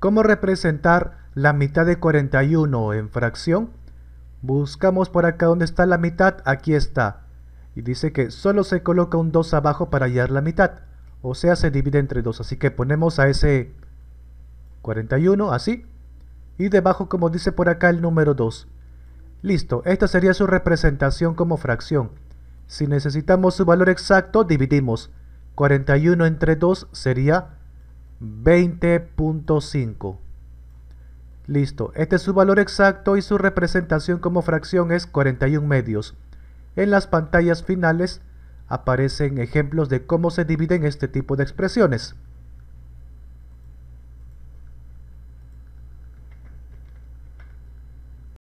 ¿Cómo representar la mitad de 41 en fracción? Buscamos por acá donde está la mitad, aquí está. Y dice que solo se coloca un 2 abajo para hallar la mitad. O sea, se divide entre 2. Así que ponemos a ese 41, así. Y debajo, como dice por acá, el número 2. Listo, esta sería su representación como fracción. Si necesitamos su valor exacto, dividimos. 41 entre 2 sería 20.5. Listo, este es su valor exacto y su representación como fracción es 41 medios. En las pantallas finales aparecen ejemplos de cómo se dividen este tipo de expresiones.